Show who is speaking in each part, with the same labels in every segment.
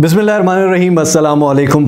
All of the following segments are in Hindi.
Speaker 1: बिसमीम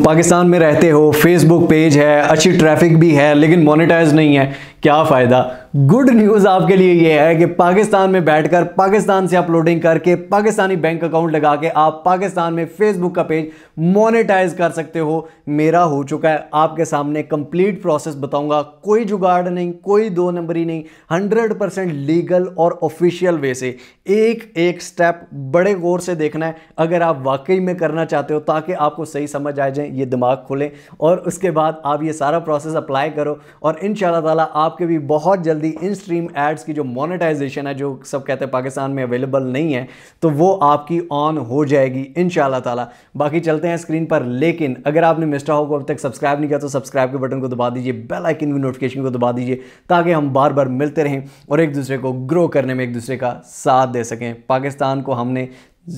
Speaker 1: पाकिस्तान में रहते हो फेसबुक पेज है अच्छी ट्रैफिक भी है लेकिन मोनेटाइज नहीं है क्या फ़ायदा गुड न्यूज़ आपके लिए ये है कि पाकिस्तान में बैठकर पाकिस्तान से अपलोडिंग करके पाकिस्तानी बैंक अकाउंट लगा के आप पाकिस्तान में फेसबुक का पेज मोनेटाइज कर सकते हो मेरा हो चुका है आपके सामने कंप्लीट प्रोसेस बताऊंगा कोई जुगाड़ नहीं कोई दो नंबरी नहीं हंड्रेड परसेंट लीगल और ऑफिशियल वे से एक एक स्टेप बड़े गौर से देखना है अगर आप वाकई में करना चाहते हो ताकि आपको सही समझ आ जाए ये दिमाग खोलें और उसके बाद आप ये सारा प्रोसेस अप्लाई करो और इन ताला आपके भी बहुत जल्दी जल्दी इन स्ट्रीम एड्स की जो मोनेटाइजेशन है जो सब कहते हैं पाकिस्तान में अवेलेबल नहीं है तो वो आपकी ऑन हो जाएगी इन ताला बाकी चलते हैं स्क्रीन पर लेकिन अगर आपने मिस्टा हो को अब तक सब्सक्राइब नहीं किया तो सब्सक्राइब के बटन को दबा दीजिए बेल आइकन की नोटिफिकेशन को दबा दीजिए ताकि हम बार बार मिलते रहें और एक दूसरे को ग्रो करने में एक दूसरे का साथ दे सकें पाकिस्तान को हमने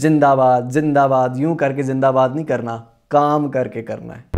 Speaker 1: जिंदाबाद जिंदाबाद यूं करके जिंदाबाद नहीं करना काम करके करना है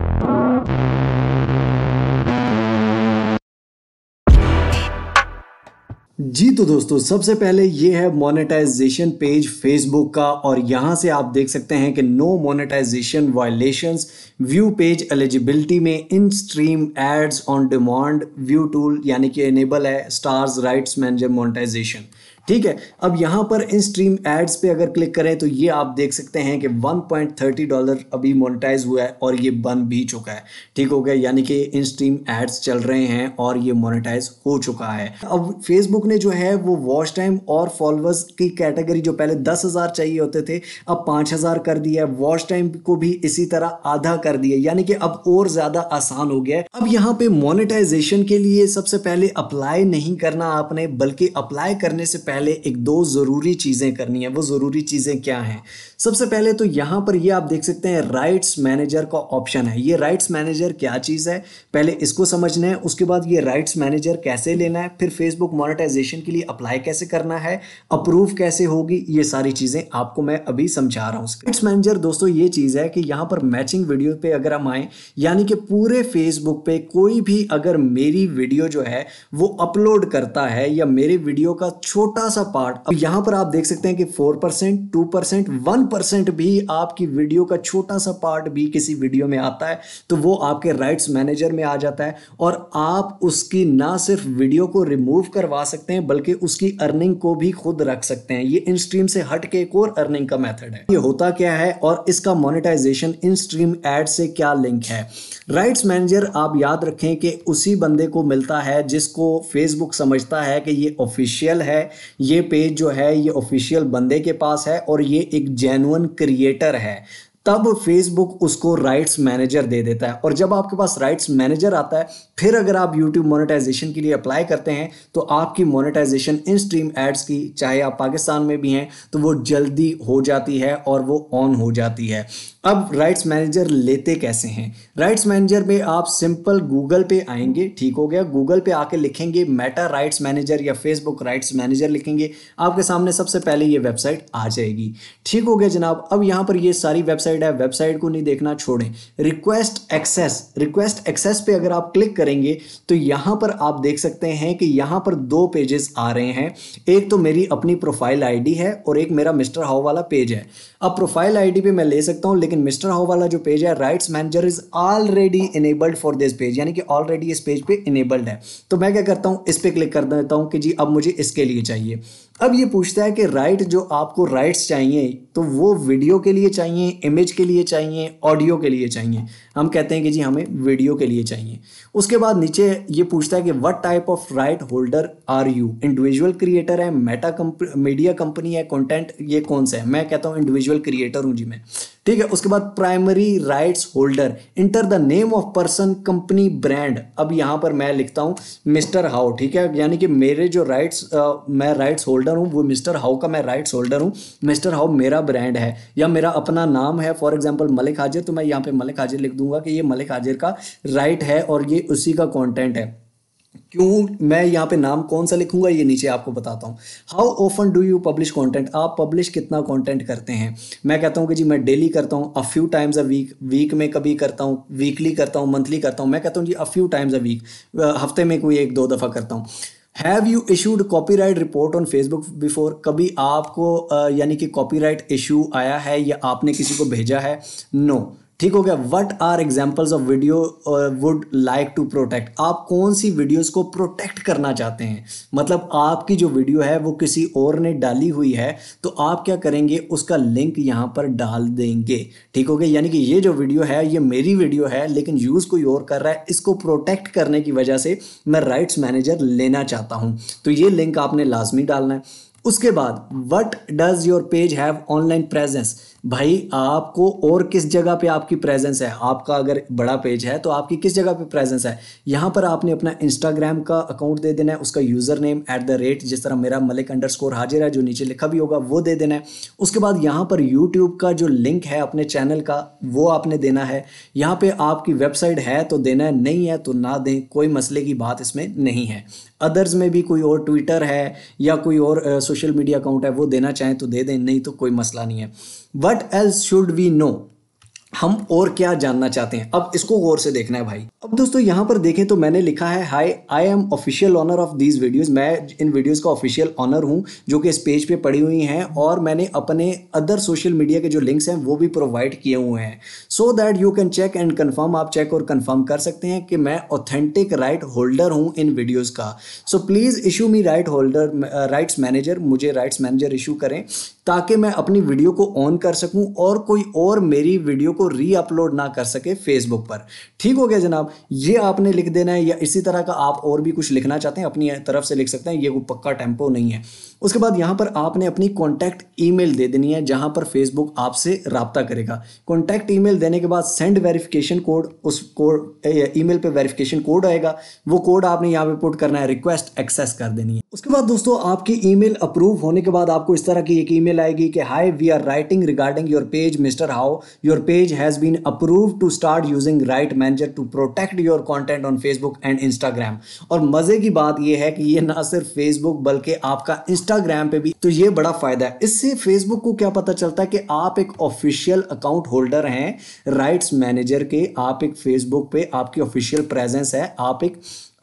Speaker 1: जी तो दोस्तों सबसे पहले ये है मोनेटाइजेशन पेज फेसबुक का और यहाँ से आप देख सकते हैं कि no monetisation violations view page eligibility में in stream ads on demand view tool यानी कि एनेबल है स्टार्स राइट्स मैनेजर मोनेटाइजेशन ठीक है अब यहाँ पर इन स्ट्रीम एड्स पे अगर क्लिक करें तो ये आप देख सकते हैं कि 1.30 डॉलर अभी मोनेटाइज हुआ है और ये बन भी चुका है ठीक हो गया यानी कि इन स्ट्रीम एड्स चल रहे हैं और ये मोनेटाइज हो चुका है अब फेसबुक ने जो है वो वॉच टाइम और फॉलोअर्स की कैटेगरी जो पहले दस हज़ार चाहिए होते थे अब पाँच हज़ार कर दिया है वॉच टाइम को भी इसी तरह आधा कर दिया यानी कि अब और ज़्यादा आसान हो गया है अब यहाँ पे मोनिटाइजेशन के लिए सबसे पहले अप्लाई नहीं करना आपने बल्कि अप्लाई करने से पहले पहले एक दो ज़रूरी चीज़ें करनी है वो ज़रूरी चीज़ें क्या हैं सबसे पहले तो यहाँ पर ये आप देख सकते हैं राइट्स मैनेजर का ऑप्शन है ये राइट्स मैनेजर क्या चीज़ है पहले इसको समझना है उसके बाद ये राइट्स मैनेजर कैसे लेना है फिर फेसबुक मोनिटाइजेशन के लिए अप्लाई कैसे करना है अप्रूव कैसे होगी ये सारी चीज़ें आपको मैं अभी समझा रहा हूँ राइट्स मैनेजर दोस्तों ये चीज़ है कि यहाँ पर मैचिंग वीडियो पर अगर हम आएँ यानी कि पूरे फेसबुक पर कोई भी अगर मेरी वीडियो जो है वो अपलोड करता है या मेरे वीडियो का छोटा छोटा सा पार्ट अब यहाँ पर आप देख सकते हैं कि four percent two percent one percent भी आपकी वीडियो का छोटा सा पार्ट भी किसी वीडियो में आता है तो वो आपके राइट्स मैनेजर में आ जाता है और आप उसकी ना सिर्फ वीडियो को रिमूव करवा सकते हैं बल्कि उसकी अर्निंग को भी खुद रख सकते हैं ये इन स्ट्रीम से हट के एक और अर्निंग का मेथड है ये होता क्या है और इसका मोनिटाइजेशन इन स्ट्रीम एड से क्या लिंक है राइट्स मैनेजर आप याद रखें कि उसी बंदे को मिलता है जिसको फेसबुक समझता है कि ये ऑफिशियल है ये पेज जो है ये ऑफिशियल बंदे के पास है और ये एक जेनुअन क्रिएटर है तब फेसबुक उसको राइट्स मैनेजर दे देता है और जब आपके पास राइट्स मैनेजर आता है फिर अगर आप यूट्यूब मोनेटाइजेशन के लिए अप्लाई करते हैं तो आपकी मोनेटाइजेशन इन स्ट्रीम एड्स की चाहे आप पाकिस्तान में भी हैं तो वो जल्दी हो जाती है और वो ऑन हो जाती है अब राइट्स मैनेजर लेते कैसे हैं राइट्स मैनेजर में आप सिंपल गूगल पे आएंगे ठीक हो गया गूगल पे आके लिखेंगे मेटा राइट्स मैनेजर या फेसबुक राइट्स मैनेजर लिखेंगे आपके सामने सबसे पहले ये वेबसाइट आ जाएगी ठीक हो गया जनाब अब यहाँ पर ये सारी वेबसाइट वेबसाइट है वेबसाइट को नहीं देखना छोड़ें रिक्वेस्ट एक्सेस रिक्वेस्ट एक्सेस पे अगर आप क्लिक करेंगे तो यहाँ पर आप देख सकते हैं कि यहाँ पर दो पेजेस आ रहे हैं एक तो मेरी अपनी प्रोफाइल आईडी है और एक मेरा मिस्टर हाउ वाला पेज है अब प्रोफाइल आईडी पे मैं ले सकता हूँ लेकिन मिस्टर हाउ वाला जो पेज है rights manager is already enabled for this page यानी कि ऑलरेडी इस पेज पे इनेबल्ड है तो मैं क्या करता हूँ इस पर क्लिक कर देता हूँ कि जी अब मुझे इसके लिए चाहिए अब ये पूछता है कि राइट जो आपको राइट्स चाहिए तो वो वीडियो के लिए चाहिए इमेज के लिए चाहिए ऑडियो के लिए चाहिए हम कहते हैं कि जी हमें वीडियो के लिए चाहिए उसके बाद नीचे ये पूछता है कि what type of right holder are you individual creator है मेटा कंप मीडिया कंपनी है कंटेंट ये कौन सा है मैं कहता हूँ इंडिविजुअल क्रिएटर हूँ जी मैं ठीक है उसके बाद primary rights holder enter the name of person company brand अब यहां पर मैं लिखता हूं मिस्टर हाउ ठीक है यानी कि मेरे जो राइट्स मैं राइट्स होल्डर हूं वो मिस्टर हाउ का मैं राइट्स होल्डर हूं मिस्टर हाउ मेरा ब्रांड है या मेरा अपना नाम है फॉर एग्जाम्पल मलिक हाजिर तो मैं यहां पर मलिक हाजिर लिख दूंगा कि ये मलिक हाजिर का राइट है और ये उसी का कॉन्टेंट है क्यों मैं यहाँ पे नाम कौन सा लिखूंगा ये नीचे आपको बताता हूँ how often do you publish content आप पब्लिश कितना कॉन्टेंट करते हैं मैं कहता हूँ कि जी मैं डेली करता हूँ a few times a week week में कभी करता हूँ वीकली करता हूँ मंथली करता हूँ मैं कहता हूँ जी a few times a week हफ्ते में कोई एक दो दफ़ा करता हूँ have you issued right report on Facebook before कभी आपको यानी कि कॉपी राइट इशू आया है या आपने किसी को भेजा है नो no. ठीक हो गया what are examples of video would like to protect आप कौन सी वीडियोज़ को प्रोटेक्ट करना चाहते हैं मतलब आपकी जो वीडियो है वो किसी और ने डाली हुई है तो आप क्या करेंगे उसका लिंक यहाँ पर डाल देंगे ठीक हो गया यानी कि ये जो वीडियो है ये मेरी वीडियो है लेकिन यूज़ कोई और कर रहा है इसको प्रोटेक्ट करने की वजह से मैं राइट्स मैनेजर लेना चाहता हूँ तो ये लिंक आपने लाजमी डालना है उसके बाद what does your page have online presence भाई आपको और किस जगह पे आपकी प्रेजेंस है आपका अगर बड़ा पेज है तो आपकी किस जगह पे प्रेजेंस है यहाँ पर आपने अपना इंस्टाग्राम का अकाउंट दे देना है उसका user name at the rate जिस तरह मेरा मलिक अंडर स्कोर हाजिर है जो नीचे लिखा भी होगा वो दे देना है उसके बाद यहाँ पर यूट्यूब का जो लिंक है अपने चैनल का वो आपने देना है यहाँ पर आपकी वेबसाइट है तो देना है नहीं है तो ना दें कोई मसले की बात इसमें नहीं है अदर्स में भी कोई और ट्विटर है या कोई और सोशल मीडिया अकाउंट है वो देना चाहें तो दे दें नहीं तो कोई मसला नहीं है what else should we know हम और क्या जानना चाहते हैं अब इसको गौर से देखना है भाई अब दोस्तों यहाँ पर देखें तो मैंने लिखा है hi I am official owner of these videos मैं इन वीडियोज़ का ऑफिशियल ऑनर हूँ जो कि इस पेज पे पड़ी हुई हैं और मैंने अपने अदर सोशल मीडिया के जो लिंक्स हैं वो भी प्रोवाइड किए हुए हैं so that you can check and confirm आप चेक और कन्फर्म कर सकते हैं कि मैं ऑथेंटिक राइट होल्डर हूँ इन वीडियोज़ का so please issue me right holder rights manager मुझे राइट्स मैनेजर इशू करें ताकि मैं अपनी वीडियो को ऑन कर सकूं और कोई और मेरी वीडियो को री अपलोड ना कर सके फेसबुक पर ठीक हो गया जनाब ये आपने लिख देना है या इसी तरह का आप और भी कुछ लिखना चाहते हैं अपनी तरफ से लिख सकते हैं ये कोई पक्का टेम्पो नहीं है उसके बाद यहाँ पर आपने अपनी कॉन्टैक्ट ई दे देनी है जहाँ पर फेसबुक आपसे रबता करेगा कॉन्टैक्ट ई देने के बाद सेंड वेरीफिकेशन कोड उस कोड मेल पर वेरीफिकेशन कोड आएगा वो कोड आपने यहाँ पे पुट करना है रिक्वेस्ट एक्सेस कर देनी है उसके बाद दोस्तों आपकी ई अप्रूव होने के बाद आपको इस तरह की एक ई मेल आएगी कि hi we are writing regarding your page mister हाउ your page has been approve to start using right manager to protect your content on Facebook and Instagram और मज़े की बात यह है कि ये ना सिर्फ फेसबुक बल्कि आपका इंस्टाग्राम पे भी तो ये बड़ा फ़ायदा है इससे फेसबुक को क्या पता चलता है कि आप एक ऑफिशियल अकाउंट होल्डर हैं राइट्स मैनेजर के आप एक फेसबुक पे आपकी ऑफिशियल प्रेजेंस है आप एक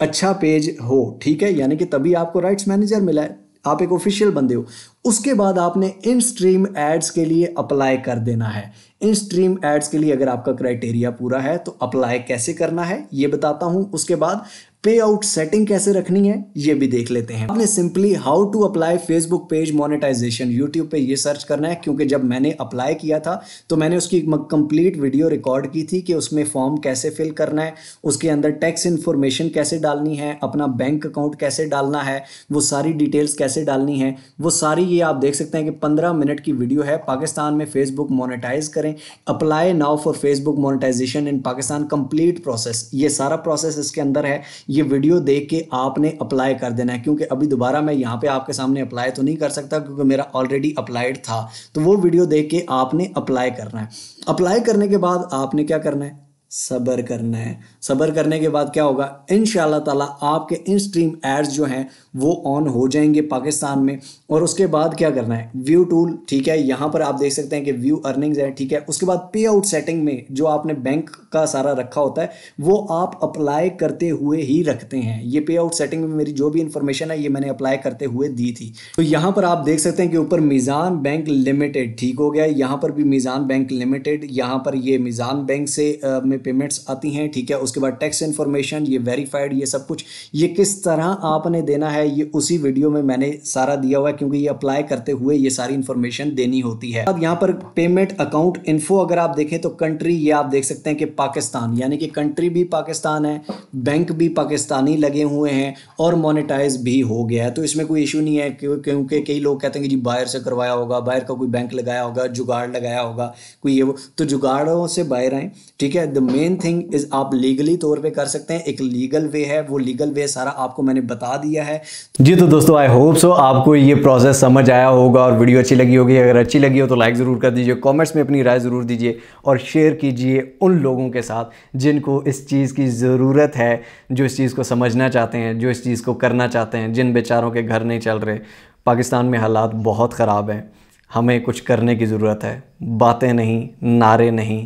Speaker 1: अच्छा पेज हो ठीक है यानी कि तभी आपको राइट्स मैनेजर मिला है आप एक ऑफिशियल बंदे हो उसके बाद आपने इन स्ट्रीम एड्स के लिए अप्लाई कर देना है इन स्ट्रीम एड्स के लिए अगर आपका क्राइटेरिया पूरा है तो अप्लाई कैसे करना है ये बताता हूँ उसके बाद पे आउट सेटिंग कैसे रखनी है ये भी देख लेते हैं आपने simply how to apply Facebook page monetisation YouTube पे ये सर्च करना है क्योंकि जब मैंने अप्लाई किया था तो मैंने उसकी कंप्लीट वीडियो रिकॉर्ड की थी कि उसमें फॉर्म कैसे फिल करना है उसके अंदर टैक्स इन्फॉर्मेशन कैसे डालनी है अपना बैंक अकाउंट कैसे डालना है वो सारी डिटेल्स कैसे डालनी है वो सारी ये आप देख सकते हैं कि पंद्रह मिनट की वीडियो है पाकिस्तान में फेसबुक मोनिटाइज करें apply now for Facebook monetisation in Pakistan complete process ये सारा प्रोसेस इसके अंदर है ये वीडियो देख के आपने अप्लाई कर देना है क्योंकि अभी दोबारा मैं यहाँ पे आपके सामने अप्लाई तो नहीं कर सकता क्योंकि मेरा ऑलरेडी अप्लाइड था तो वो वीडियो देख के आपने अप्लाई करना है अप्लाई करने के बाद आपने क्या करना है सब्र करना है सब्र करने के बाद क्या होगा इन ताला आपके इन स्ट्रीम एड्स जो हैं वो ऑन हो जाएंगे पाकिस्तान में और उसके बाद क्या करना है व्यू टूल ठीक है यहाँ पर आप देख सकते हैं कि व्यू अर्निंग्स है ठीक है उसके बाद पे आउट सेटिंग में जो आपने बैंक का सारा रखा होता है वो आप अप्लाई करते हुए ही रखते हैं ये पे आउट सेटिंग में मेरी जो भी इंफॉर्मेशन है ये मैंने अप्लाई करते हुए दी थी तो यहाँ पर आप देख सकते हैं कि ऊपर मिज़ान बैंक लिमिटेड ठीक हो गया यहाँ पर भी मिज़ान बैंक लिमिटेड यहाँ पर ये मिज़ान बैंक से आ, में पेमेंट्स आती हैं ठीक है उसके बाद टैक्स इन्फॉर्मेशन ये वेरीफाइड ये सब कुछ ये किस तरह आपने देना है ये उसी वीडियो में मैंने सारा दिया हुआ है क्योंकि ये अप्लाई करते हुए ये सारी इन्फॉर्मेशन देनी होती है अब यहाँ पर पेमेंट अकाउंट इन्फो अगर आप देखें तो कंट्री ये आप देख सकते हैं कि पाकिस्तान यानी कि कंट्री भी पाकिस्तान है बैंक भी पाकिस्तानी लगे हुए हैं और मोनिटाइज भी हो गया है तो इसमें कोई इशू नहीं है क्योंकि कई लोग कहते हैं कि जी बाहर से करवाया होगा बाहर का कोई बैंक लगाया होगा जुगाड़ लगाया होगा कोई ये वो तो जुगाड़ों से बाहर आए ठीक है मेन थिंग इज़ आप लीगली तौर पे कर सकते हैं एक लीगल वे है वो लीगल वे सारा आपको मैंने बता दिया है जी तो दोस्तों आई होप सो आपको ये प्रोसेस समझ आया होगा और वीडियो अच्छी लगी होगी अगर अच्छी लगी हो तो लाइक ज़रूर कर दीजिए कॉमेंट्स में अपनी राय ज़रूर दीजिए और शेयर कीजिए उन लोगों के साथ जिनको इस चीज़ की ज़रूरत है जो इस चीज़ को समझना चाहते हैं जो इस चीज़ को करना चाहते हैं जिन बेचारों के घर नहीं चल रहे पाकिस्तान में हालात बहुत ख़राब हैं हमें कुछ करने की ज़रूरत है बातें नहीं नारे नहीं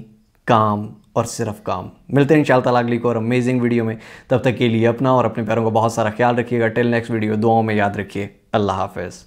Speaker 1: काम पर सिर्फ काम मिलते हैं इंशाल्लाह ताला अगली को और अमेजिंग वीडियो में तब तक के लिए अपना और अपने पैरों का बहुत सारा ख्याल रखिएगा टिल नेक्स्ट वीडियो दुआओं में याद रखिए अल्लाह हाफिज़